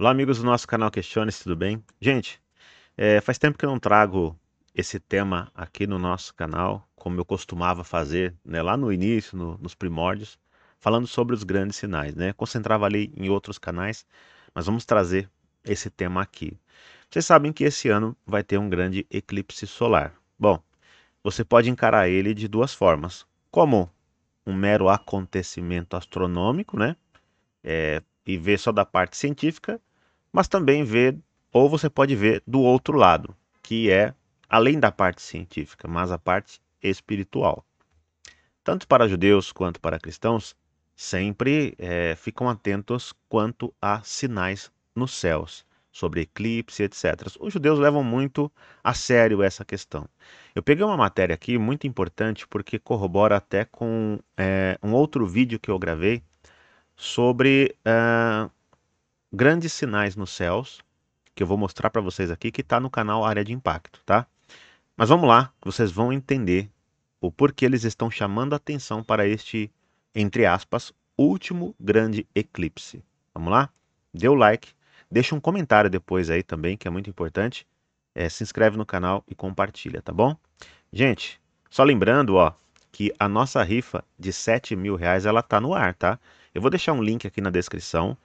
Olá, amigos do nosso canal questione tudo bem? Gente, é, faz tempo que eu não trago esse tema aqui no nosso canal, como eu costumava fazer né, lá no início, no, nos primórdios, falando sobre os grandes sinais, né? Concentrava ali em outros canais, mas vamos trazer esse tema aqui. Vocês sabem que esse ano vai ter um grande eclipse solar. Bom, você pode encarar ele de duas formas. Como um mero acontecimento astronômico, né? É, e ver só da parte científica, mas também ver, ou você pode ver do outro lado, que é além da parte científica, mas a parte espiritual. Tanto para judeus quanto para cristãos, sempre é, ficam atentos quanto a sinais nos céus, sobre eclipse, etc. Os judeus levam muito a sério essa questão. Eu peguei uma matéria aqui muito importante porque corrobora até com é, um outro vídeo que eu gravei sobre uh, grandes sinais nos céus, que eu vou mostrar para vocês aqui, que está no canal Área de Impacto, tá? Mas vamos lá, vocês vão entender o porquê eles estão chamando atenção para este, entre aspas, último grande eclipse. Vamos lá? Dê o like, deixa um comentário depois aí também, que é muito importante. É, se inscreve no canal e compartilha, tá bom? Gente, só lembrando, ó, que a nossa rifa de 7 mil reais, ela tá no ar, tá? Eu vou deixar um link aqui na descrição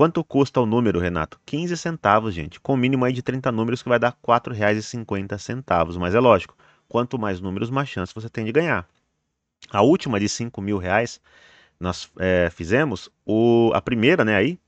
Quanto custa o número, Renato? 15 centavos, gente. Com mínimo aí de 30 números que vai dar R$ 4,50. Mas é lógico, quanto mais números, mais chance você tem de ganhar. A última de R$ mil reais nós é, fizemos, o, a primeira, né, aí,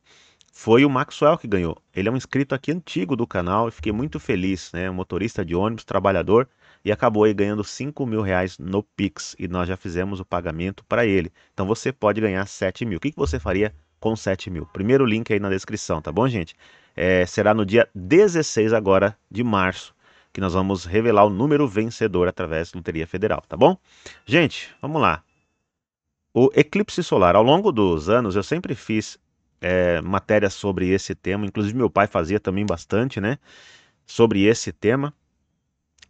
foi o Maxwell que ganhou. Ele é um inscrito aqui antigo do canal e fiquei muito feliz, né, motorista de ônibus, trabalhador, e acabou aí ganhando R$ mil reais no Pix, e nós já fizemos o pagamento para ele. Então você pode ganhar R$ mil. O que, que você faria com 7 mil. Primeiro link aí na descrição, tá bom, gente? É, será no dia 16 agora de março que nós vamos revelar o número vencedor através da Loteria Federal, tá bom? Gente, vamos lá. O eclipse solar. Ao longo dos anos eu sempre fiz é, matérias sobre esse tema, inclusive meu pai fazia também bastante, né? Sobre esse tema.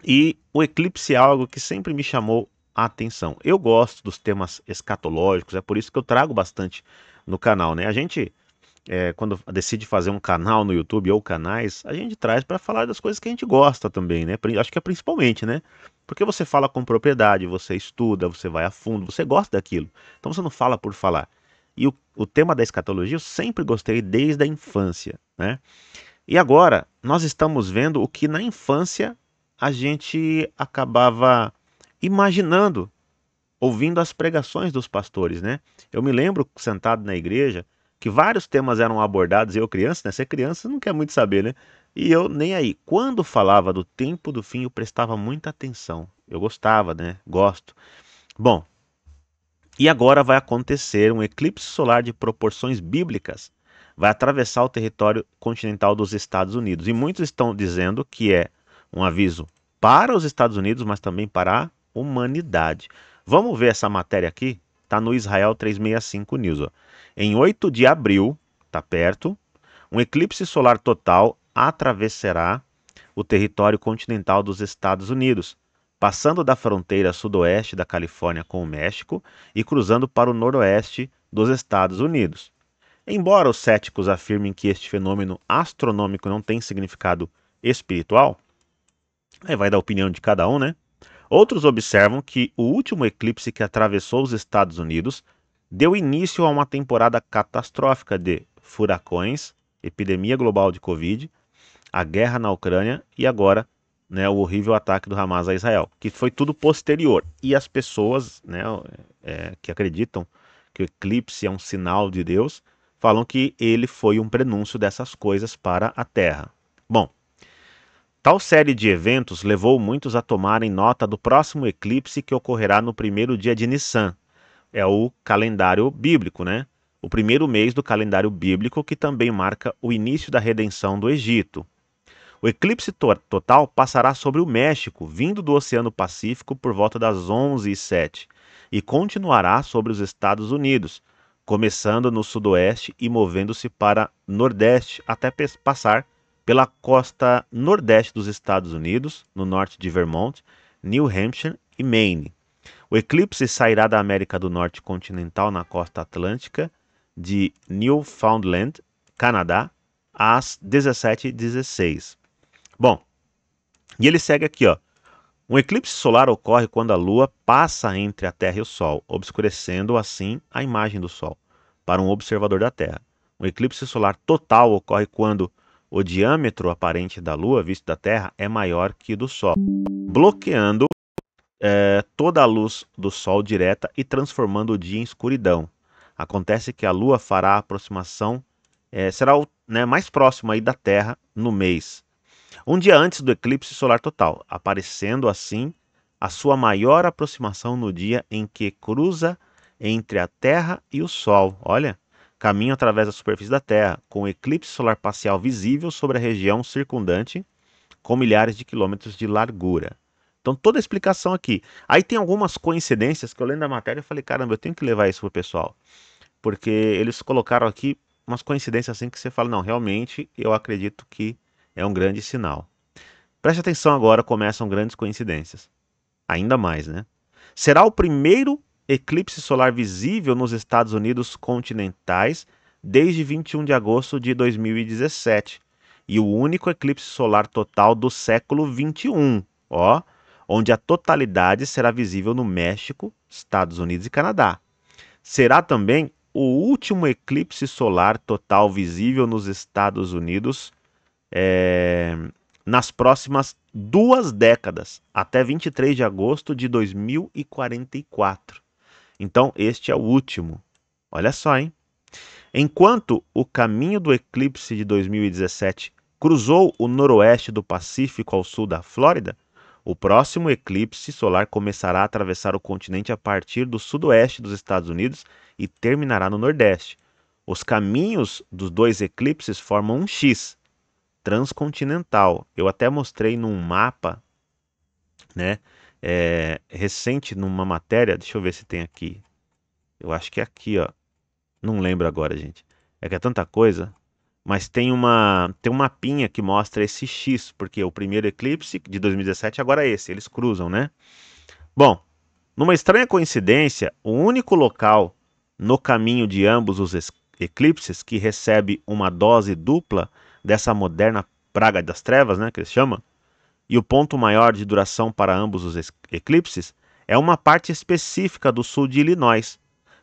E o eclipse é algo que sempre me chamou a atenção. Eu gosto dos temas escatológicos, é por isso que eu trago bastante no canal, né? A gente, é, quando decide fazer um canal no YouTube ou canais, a gente traz para falar das coisas que a gente gosta também, né? Acho que é principalmente, né? Porque você fala com propriedade, você estuda, você vai a fundo, você gosta daquilo. Então você não fala por falar. E o, o tema da escatologia eu sempre gostei desde a infância, né? E agora nós estamos vendo o que na infância a gente acabava imaginando ouvindo as pregações dos pastores, né? Eu me lembro sentado na igreja que vários temas eram abordados e eu criança, né? Ser criança não quer muito saber, né? E eu nem aí. Quando falava do tempo do fim, eu prestava muita atenção. Eu gostava, né? Gosto. Bom, e agora vai acontecer um eclipse solar de proporções bíblicas. Vai atravessar o território continental dos Estados Unidos. E muitos estão dizendo que é um aviso para os Estados Unidos, mas também para a humanidade. Vamos ver essa matéria aqui? Tá no Israel 365 News. Ó. Em 8 de abril, tá perto, um eclipse solar total atravessará o território continental dos Estados Unidos, passando da fronteira sudoeste da Califórnia com o México e cruzando para o noroeste dos Estados Unidos. Embora os céticos afirmem que este fenômeno astronômico não tem significado espiritual, aí né, vai da opinião de cada um, né? Outros observam que o último eclipse que atravessou os Estados Unidos deu início a uma temporada catastrófica de furacões, epidemia global de Covid, a guerra na Ucrânia e agora né, o horrível ataque do Hamas a Israel, que foi tudo posterior. E as pessoas né, é, que acreditam que o eclipse é um sinal de Deus falam que ele foi um prenúncio dessas coisas para a Terra. Bom, Tal série de eventos levou muitos a tomarem nota do próximo eclipse que ocorrerá no primeiro dia de Nissan. É o calendário bíblico, né? O primeiro mês do calendário bíblico que também marca o início da redenção do Egito. O eclipse to total passará sobre o México, vindo do Oceano Pacífico por volta das 11h07, e continuará sobre os Estados Unidos, começando no sudoeste e movendo-se para nordeste até passar pela costa nordeste dos Estados Unidos, no norte de Vermont, New Hampshire e Maine. O eclipse sairá da América do Norte continental na costa atlântica de Newfoundland, Canadá, às 17h16. Bom, e ele segue aqui, ó. Um eclipse solar ocorre quando a Lua passa entre a Terra e o Sol, obscurecendo assim a imagem do Sol para um observador da Terra. Um eclipse solar total ocorre quando o diâmetro aparente da Lua, visto da Terra, é maior que do Sol, bloqueando é, toda a luz do Sol direta e transformando o dia em escuridão. Acontece que a Lua fará a aproximação, é, será o, né, mais próxima da Terra no mês, um dia antes do eclipse solar total, aparecendo assim a sua maior aproximação no dia em que cruza entre a Terra e o Sol. Olha, caminham através da superfície da Terra, com eclipse solar parcial visível sobre a região circundante, com milhares de quilômetros de largura. Então, toda a explicação aqui. Aí tem algumas coincidências que eu lendo a matéria eu falei, caramba, eu tenho que levar isso pro pessoal. Porque eles colocaram aqui umas coincidências assim que você fala, não, realmente eu acredito que é um grande sinal. Preste atenção agora, começam grandes coincidências. Ainda mais, né? Será o primeiro eclipse solar visível nos Estados Unidos continentais desde 21 de agosto de 2017 e o único eclipse solar total do século 21, ó, onde a totalidade será visível no México, Estados Unidos e Canadá. Será também o último eclipse solar total visível nos Estados Unidos é, nas próximas duas décadas, até 23 de agosto de 2044. Então, este é o último. Olha só, hein? Enquanto o caminho do eclipse de 2017 cruzou o noroeste do Pacífico ao sul da Flórida, o próximo eclipse solar começará a atravessar o continente a partir do sudoeste dos Estados Unidos e terminará no nordeste. Os caminhos dos dois eclipses formam um X transcontinental. Eu até mostrei num mapa, né? é, recente numa matéria, deixa eu ver se tem aqui. Eu acho que é aqui, ó. Não lembro agora, gente. É que é tanta coisa, mas tem uma tem um mapinha que mostra esse X, porque o primeiro eclipse de 2017 agora é esse, eles cruzam, né? Bom, numa estranha coincidência, o único local no caminho de ambos os eclipses que recebe uma dose dupla dessa moderna praga das trevas, né, que eles chamam, e o ponto maior de duração para ambos os eclipses é uma parte específica do sul de Illinois,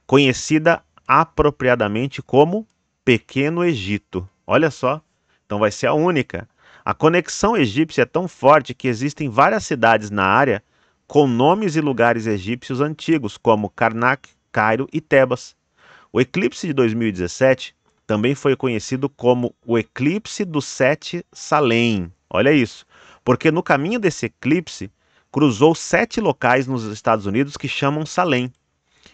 conhecida apropriadamente como Pequeno Egito. Olha só, então vai ser a única. A conexão egípcia é tão forte que existem várias cidades na área com nomes e lugares egípcios antigos, como Karnak, Cairo e Tebas. O eclipse de 2017 também foi conhecido como o eclipse do Sete Salém. Olha isso porque no caminho desse eclipse cruzou sete locais nos Estados Unidos que chamam Salem.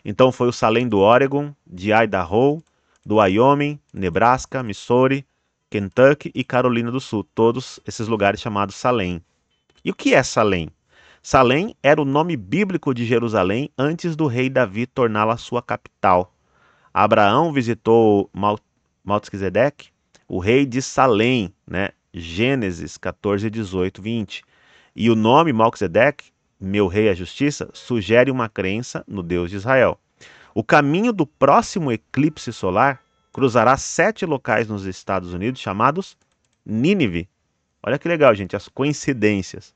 Então foi o Salem do Oregon, de Idaho, do Wyoming, Nebraska, Missouri, Kentucky e Carolina do Sul, todos esses lugares chamados Salem. E o que é Salem? Salem era o nome bíblico de Jerusalém antes do rei Davi torná-la sua capital. Abraão visitou Maltzisedec, o rei de Salem, né? Gênesis 14, 18, 20. E o nome Malkzedek, meu rei à justiça, sugere uma crença no Deus de Israel. O caminho do próximo eclipse solar cruzará sete locais nos Estados Unidos chamados Nínive. Olha que legal, gente, as coincidências.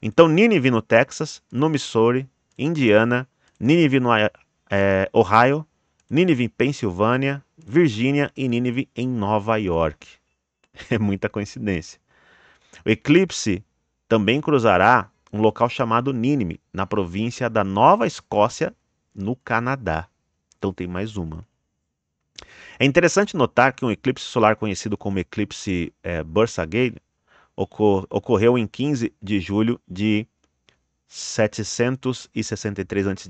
Então, Nínive no Texas, no Missouri, Indiana, Nínive no é, Ohio, Nínive em Pensilvânia, Virgínia e Nínive em Nova York. É muita coincidência. O eclipse também cruzará um local chamado Nínive, na província da Nova Escócia, no Canadá. Então tem mais uma. É interessante notar que um eclipse solar conhecido como eclipse é, ocor ocorreu em 15 de julho de 763 a.C.,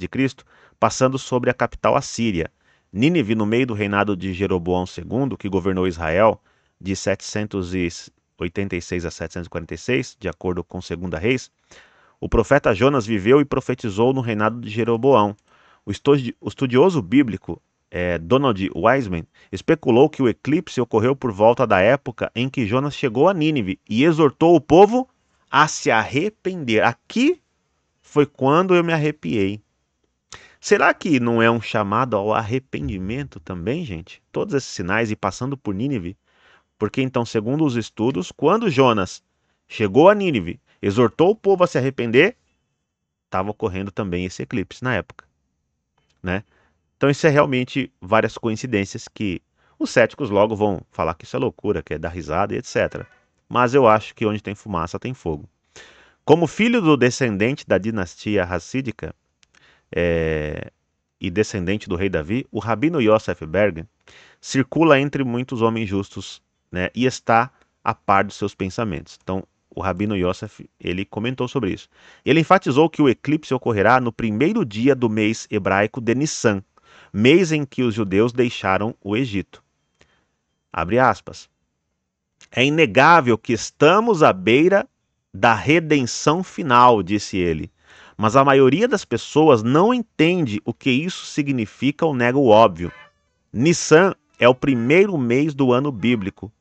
passando sobre a capital assíria. Nínive, no meio do reinado de Jeroboão II, que governou Israel de 786 a 746, de acordo com 2 Reis, o profeta Jonas viveu e profetizou no reinado de Jeroboão. O estudioso bíblico é, Donald Wiseman especulou que o eclipse ocorreu por volta da época em que Jonas chegou a Nínive e exortou o povo a se arrepender. Aqui foi quando eu me arrepiei. Será que não é um chamado ao arrependimento também, gente? Todos esses sinais e passando por Nínive porque então, segundo os estudos, quando Jonas chegou a Nínive, exortou o povo a se arrepender, estava ocorrendo também esse eclipse na época, né? Então isso é realmente várias coincidências que os céticos logo vão falar que isso é loucura, que é dar risada e etc. Mas eu acho que onde tem fumaça tem fogo. Como filho do descendente da dinastia racídica é, e descendente do rei Davi, o rabino Yosef Berger circula entre muitos homens justos né, e está a par dos seus pensamentos. Então, o Rabino Yosef, ele comentou sobre isso. Ele enfatizou que o eclipse ocorrerá no primeiro dia do mês hebraico de Nissan, mês em que os judeus deixaram o Egito. Abre aspas. É inegável que estamos à beira da redenção final, disse ele. Mas a maioria das pessoas não entende o que isso significa ou nega o óbvio. Nissan é o primeiro mês do ano bíblico.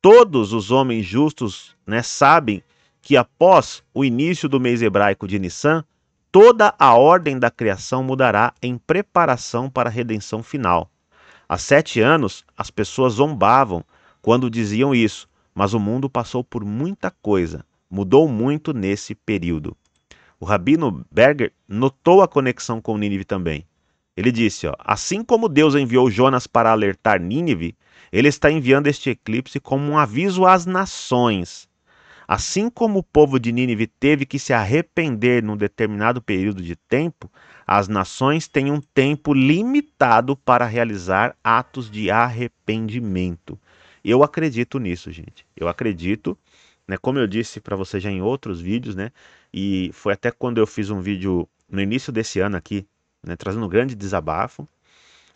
Todos os homens justos né, sabem que após o início do mês hebraico de Nissan, toda a ordem da criação mudará em preparação para a redenção final. Há sete anos, as pessoas zombavam quando diziam isso, mas o mundo passou por muita coisa, mudou muito nesse período. O Rabino Berger notou a conexão com Nínive também. Ele disse: ó, Assim como Deus enviou Jonas para alertar Nínive, ele está enviando este eclipse como um aviso às nações. Assim como o povo de Nínive teve que se arrepender num determinado período de tempo, as nações têm um tempo limitado para realizar atos de arrependimento. Eu acredito nisso, gente. Eu acredito, né? Como eu disse para você já em outros vídeos, né? E foi até quando eu fiz um vídeo no início desse ano aqui né, trazendo um grande desabafo,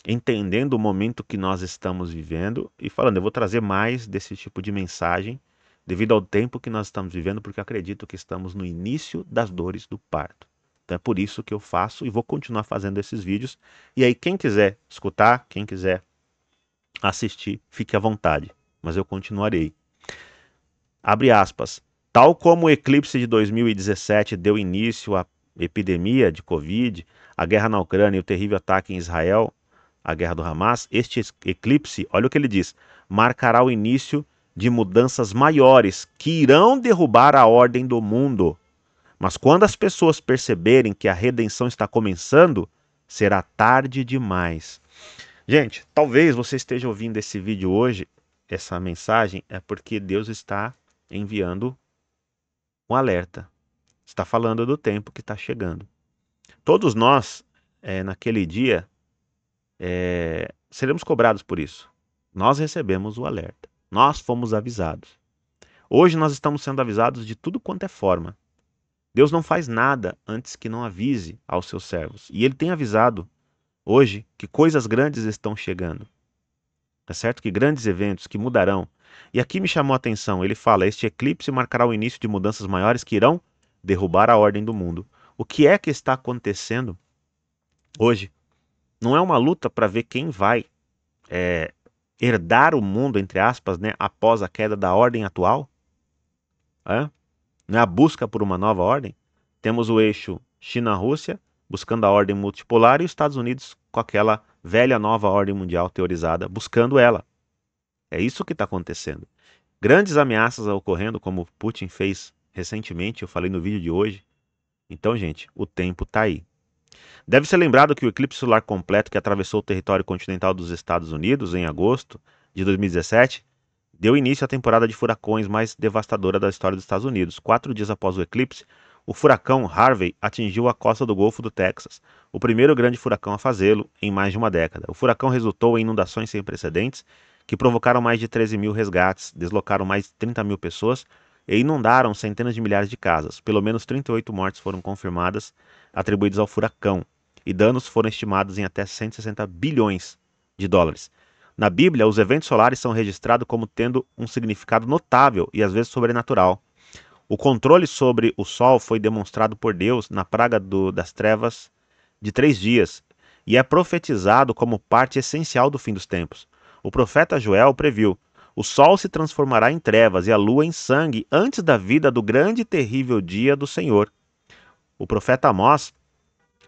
entendendo o momento que nós estamos vivendo e falando, eu vou trazer mais desse tipo de mensagem devido ao tempo que nós estamos vivendo, porque acredito que estamos no início das dores do parto. Então é por isso que eu faço e vou continuar fazendo esses vídeos. E aí quem quiser escutar, quem quiser assistir, fique à vontade, mas eu continuarei. Abre aspas. Tal como o eclipse de 2017 deu início a epidemia de Covid, a guerra na Ucrânia e o terrível ataque em Israel, a guerra do Hamas, este eclipse, olha o que ele diz, marcará o início de mudanças maiores que irão derrubar a ordem do mundo. Mas quando as pessoas perceberem que a redenção está começando, será tarde demais. Gente, talvez você esteja ouvindo esse vídeo hoje, essa mensagem, é porque Deus está enviando um alerta está falando do tempo que está chegando. Todos nós, é, naquele dia, é, seremos cobrados por isso. Nós recebemos o alerta, nós fomos avisados. Hoje nós estamos sendo avisados de tudo quanto é forma. Deus não faz nada antes que não avise aos seus servos. E ele tem avisado hoje que coisas grandes estão chegando. É certo que grandes eventos que mudarão. E aqui me chamou a atenção, ele fala: "Este eclipse marcará o início de mudanças maiores que irão derrubar a ordem do mundo. O que é que está acontecendo hoje? Não é uma luta para ver quem vai é, herdar o mundo, entre aspas, né, após a queda da ordem atual? É? Não é a busca por uma nova ordem? Temos o eixo China-Rússia buscando a ordem multipolar e os Estados Unidos com aquela velha nova ordem mundial teorizada buscando ela. É isso que está acontecendo. Grandes ameaças ocorrendo, como Putin fez recentemente, eu falei no vídeo de hoje. Então, gente, o tempo está aí. Deve ser lembrado que o eclipse solar completo que atravessou o território continental dos Estados Unidos em agosto de 2017 deu início à temporada de furacões mais devastadora da história dos Estados Unidos. Quatro dias após o eclipse, o furacão Harvey atingiu a costa do Golfo do Texas, o primeiro grande furacão a fazê-lo em mais de uma década. O furacão resultou em inundações sem precedentes que provocaram mais de 13 mil resgates, deslocaram mais de 30 mil pessoas e inundaram centenas de milhares de casas. Pelo menos 38 mortes foram confirmadas atribuídas ao furacão e danos foram estimados em até 160 bilhões de dólares. Na Bíblia, os eventos solares são registrados como tendo um significado notável e às vezes sobrenatural. O controle sobre o sol foi demonstrado por Deus na praga do, das trevas de três dias e é profetizado como parte essencial do fim dos tempos. O profeta Joel previu o sol se transformará em trevas e a lua em sangue antes da vida do grande e terrível dia do Senhor. O profeta Amós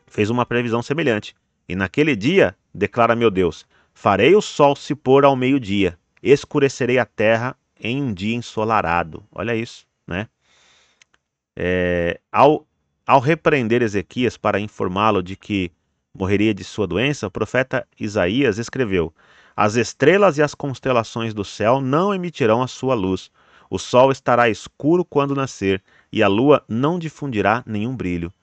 fez uma previsão semelhante. E naquele dia, declara meu Deus, farei o sol se pôr ao meio-dia, escurecerei a terra em um dia ensolarado. Olha isso, né? É, ao, ao repreender Ezequias para informá-lo de que morreria de sua doença, o profeta Isaías escreveu: as estrelas e as constelações do céu não emitirão a sua luz. O sol estará escuro quando nascer, e a lua não difundirá nenhum brilho.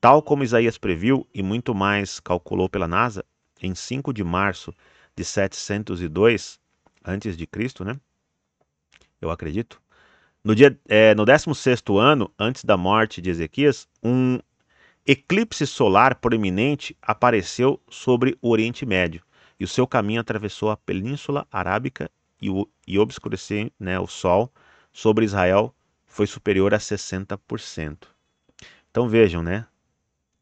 Tal como Isaías previu e muito mais calculou pela NASA, em 5 de março de 702 a.C. né? Eu acredito. No dia é, no 16º ano antes da morte de Ezequias, um eclipse solar proeminente apareceu sobre o Oriente Médio e o seu caminho atravessou a Península Arábica e, o, e obscurecer né, o sol sobre Israel foi superior a 60%. Então vejam, né?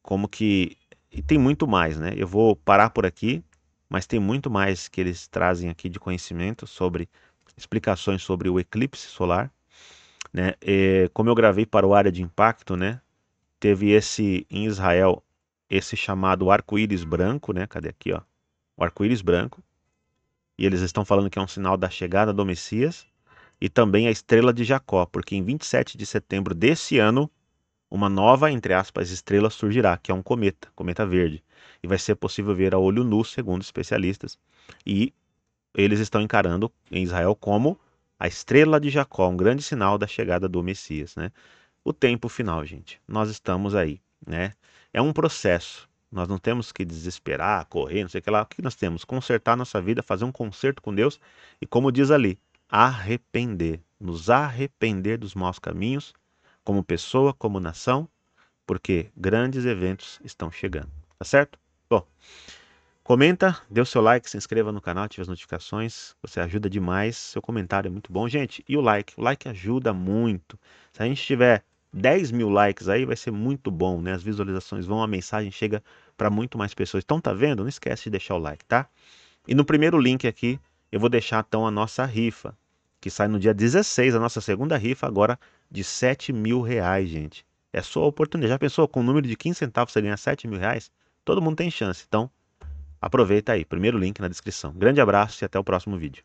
Como que. E tem muito mais, né? Eu vou parar por aqui, mas tem muito mais que eles trazem aqui de conhecimento sobre explicações sobre o eclipse solar. Né? E, como eu gravei para o área de impacto, né? Teve esse em Israel esse chamado arco-íris branco, né? Cadê aqui, ó? o arco-íris branco, e eles estão falando que é um sinal da chegada do Messias, e também a estrela de Jacó, porque em 27 de setembro desse ano, uma nova, entre aspas, estrela surgirá, que é um cometa, cometa verde, e vai ser possível ver a olho nu, segundo especialistas, e eles estão encarando em Israel como a estrela de Jacó, um grande sinal da chegada do Messias, né? O tempo final, gente. Nós estamos aí, né? É um processo. Nós não temos que desesperar, correr, não sei o que lá. O que nós temos? Consertar nossa vida, fazer um conserto com Deus e, como diz ali, arrepender. Nos arrepender dos maus caminhos, como pessoa, como nação, porque grandes eventos estão chegando. Tá certo? Bom, comenta, dê o seu like, se inscreva no canal, ative as notificações. Você ajuda demais. Seu comentário é muito bom. Gente, e o like? O like ajuda muito. Se a gente tiver 10 mil likes aí, vai ser muito bom, né? As visualizações vão, a mensagem chega para muito mais pessoas. Então tá vendo? Não esquece de deixar o like, tá? E no primeiro link aqui, eu vou deixar então a nossa rifa, que sai no dia 16, a nossa segunda rifa agora de 7 mil reais, gente. É sua oportunidade. Já pensou? Com o número de 15 centavos você ganha 7 mil reais? Todo mundo tem chance. Então, aproveita aí. Primeiro link na descrição. Grande abraço e até o próximo vídeo.